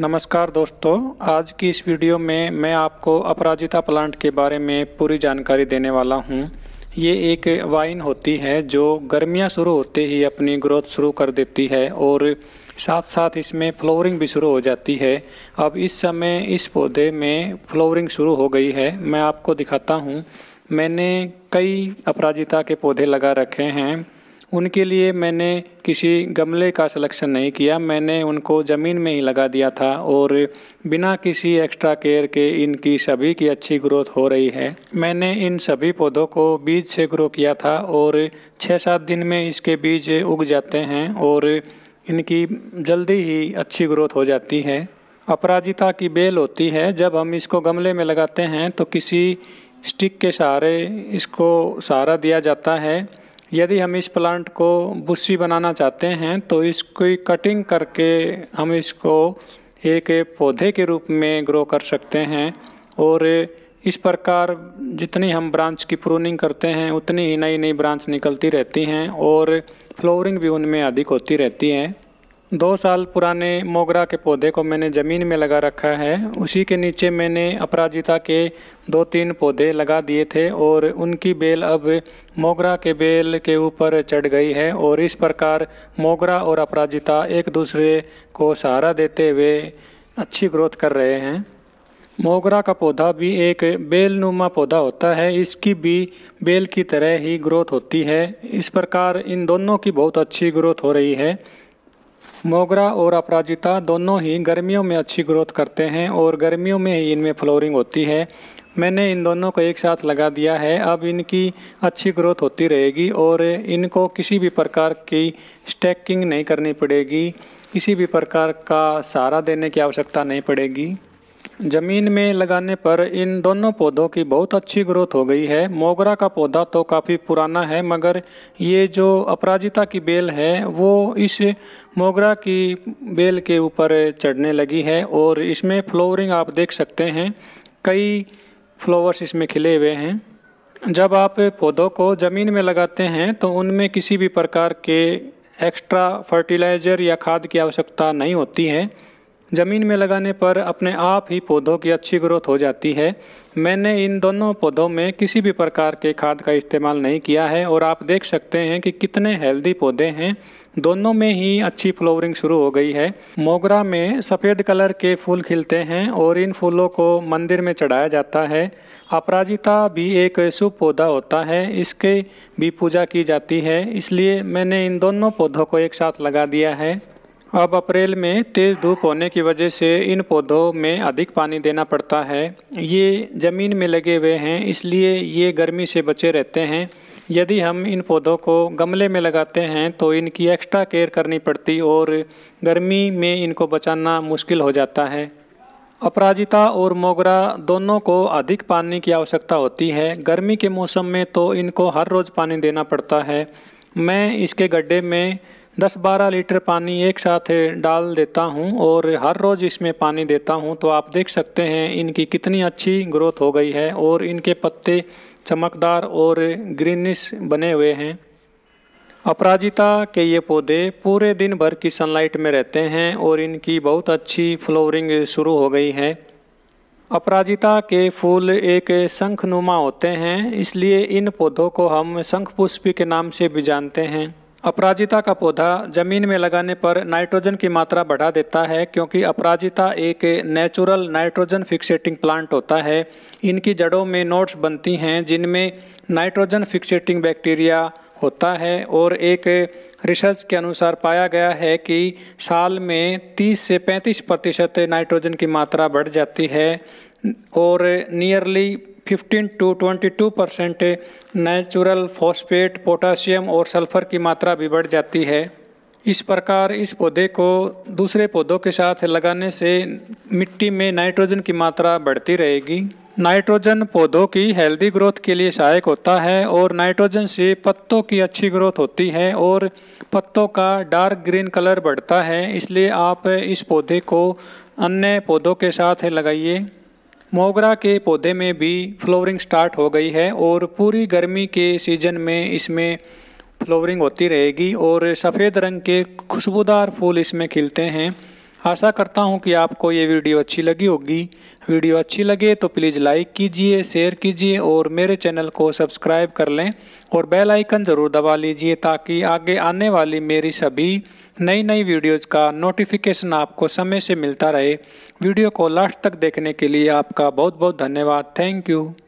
नमस्कार दोस्तों आज की इस वीडियो में मैं आपको अपराजिता प्लांट के बारे में पूरी जानकारी देने वाला हूं। ये एक वाइन होती है जो गर्मियां शुरू होते ही अपनी ग्रोथ शुरू कर देती है और साथ साथ इसमें फ्लोरिंग भी शुरू हो जाती है अब इस समय इस पौधे में फ्लोरिंग शुरू हो गई है मैं आपको दिखाता हूँ मैंने कई अपराजिता के पौधे लगा रखे हैं उनके लिए मैंने किसी गमले का सिलेक्शन नहीं किया मैंने उनको ज़मीन में ही लगा दिया था और बिना किसी एक्स्ट्रा केयर के इनकी सभी की अच्छी ग्रोथ हो रही है मैंने इन सभी पौधों को बीज से ग्रो किया था और छः सात दिन में इसके बीज उग जाते हैं और इनकी जल्दी ही अच्छी ग्रोथ हो जाती है अपराजिता की बेल होती है जब हम इसको गमले में लगाते हैं तो किसी स्टिक के सहारे इसको सहारा दिया जाता है यदि हम इस प्लांट को बुस्सी बनाना चाहते हैं तो इसकी कटिंग करके हम इसको एक पौधे के रूप में ग्रो कर सकते हैं और इस प्रकार जितनी हम ब्रांच की प्रूनिंग करते हैं उतनी ही नई नई ब्रांच निकलती रहती हैं और फ्लोरिंग भी उनमें अधिक होती रहती है दो साल पुराने मोगरा के पौधे को मैंने ज़मीन में लगा रखा है उसी के नीचे मैंने अपराजिता के दो तीन पौधे लगा दिए थे और उनकी बेल अब मोगरा के बेल के ऊपर चढ़ गई है और इस प्रकार मोगरा और अपराजिता एक दूसरे को सहारा देते हुए अच्छी ग्रोथ कर रहे हैं मोगरा का पौधा भी एक बेलनुमा पौधा होता है इसकी भी बेल की तरह ही ग्रोथ होती है इस प्रकार इन दोनों की बहुत अच्छी ग्रोथ हो रही है मोगरा और अपराजिता दोनों ही गर्मियों में अच्छी ग्रोथ करते हैं और गर्मियों में ही इनमें फ्लोरिंग होती है मैंने इन दोनों को एक साथ लगा दिया है अब इनकी अच्छी ग्रोथ होती रहेगी और इनको किसी भी प्रकार की स्टैकिंग नहीं करनी पड़ेगी किसी भी प्रकार का सहारा देने की आवश्यकता नहीं पड़ेगी ज़मीन में लगाने पर इन दोनों पौधों की बहुत अच्छी ग्रोथ हो गई है मोगरा का पौधा तो काफ़ी पुराना है मगर ये जो अपराजिता की बेल है वो इस मोगरा की बेल के ऊपर चढ़ने लगी है और इसमें फ्लोरिंग आप देख सकते हैं कई फ्लावर्स इसमें खिले हुए हैं जब आप पौधों को ज़मीन में लगाते हैं तो उनमें किसी भी प्रकार के एक्स्ट्रा फर्टिलाइज़र या खाद की आवश्यकता नहीं होती है ज़मीन में लगाने पर अपने आप ही पौधों की अच्छी ग्रोथ हो जाती है मैंने इन दोनों पौधों में किसी भी प्रकार के खाद का इस्तेमाल नहीं किया है और आप देख सकते हैं कि कितने हेल्दी पौधे हैं दोनों में ही अच्छी फ्लोवरिंग शुरू हो गई है मोगरा में सफ़ेद कलर के फूल खिलते हैं और इन फूलों को मंदिर में चढ़ाया जाता है अपराजिता भी एक शुभ पौधा होता है इसके भी पूजा की जाती है इसलिए मैंने इन दोनों पौधों को एक साथ लगा दिया है अब अप्रैल में तेज़ धूप होने की वजह से इन पौधों में अधिक पानी देना पड़ता है ये ज़मीन में लगे हुए हैं इसलिए ये गर्मी से बचे रहते हैं यदि हम इन पौधों को गमले में लगाते हैं तो इनकी एक्स्ट्रा केयर करनी पड़ती और गर्मी में इनको बचाना मुश्किल हो जाता है अपराजिता और मोगरा दोनों को अधिक पानी की आवश्यकता होती है गर्मी के मौसम में तो इनको हर रोज़ पानी देना पड़ता है मैं इसके गड्ढे में दस बारह लीटर पानी एक साथ डाल देता हूँ और हर रोज़ इसमें पानी देता हूँ तो आप देख सकते हैं इनकी कितनी अच्छी ग्रोथ हो गई है और इनके पत्ते चमकदार और ग्रीनिश बने हुए हैं अपराजिता के ये पौधे पूरे दिन भर की सनलाइट में रहते हैं और इनकी बहुत अच्छी फ्लोरिंग शुरू हो गई है अपराजिता के फूल एक शंखनुमा होते हैं इसलिए इन पौधों को हम शंख के नाम से भी जानते हैं अपराजिता का पौधा जमीन में लगाने पर नाइट्रोजन की मात्रा बढ़ा देता है क्योंकि अपराजिता एक नेचुरल नाइट्रोजन फिक्सेटिंग प्लांट होता है इनकी जड़ों में नोट्स बनती हैं जिनमें नाइट्रोजन फिक्सेटिंग बैक्टीरिया होता है और एक रिसर्च के अनुसार पाया गया है कि साल में 30 से 35 प्रतिशत नाइट्रोजन की मात्रा बढ़ जाती है और nearly fifteen to twenty two percent natural phosphate potassium और सल्फर की मात्रा भी बढ़ जाती है इस प्रकार इस पौधे को दूसरे पौधों के साथ लगाने से मिट्टी में नाइट्रोजन की मात्रा बढ़ती रहेगी नाइट्रोजन पौधों की हेल्दी ग्रोथ के लिए सहायक होता है और नाइट्रोजन से पत्तों की अच्छी ग्रोथ होती है और पत्तों का डार्क ग्रीन कलर बढ़ता है इसलिए आप इस पौधे को अन्य पौधों के साथ लगाइए मोगरा के पौधे में भी फ्लोरिंग स्टार्ट हो गई है और पूरी गर्मी के सीजन में इसमें फ्लोरिंग होती रहेगी और सफ़ेद रंग के खुशबूदार फूल इसमें खिलते हैं आशा करता हूं कि आपको ये वीडियो अच्छी लगी होगी वीडियो अच्छी लगे तो प्लीज़ लाइक कीजिए शेयर कीजिए और मेरे चैनल को सब्सक्राइब कर लें और बेल आइकन ज़रूर दबा लीजिए ताकि आगे आने वाली मेरी सभी नई नई वीडियोस का नोटिफिकेशन आपको समय से मिलता रहे वीडियो को लास्ट तक देखने के लिए आपका बहुत बहुत धन्यवाद थैंक यू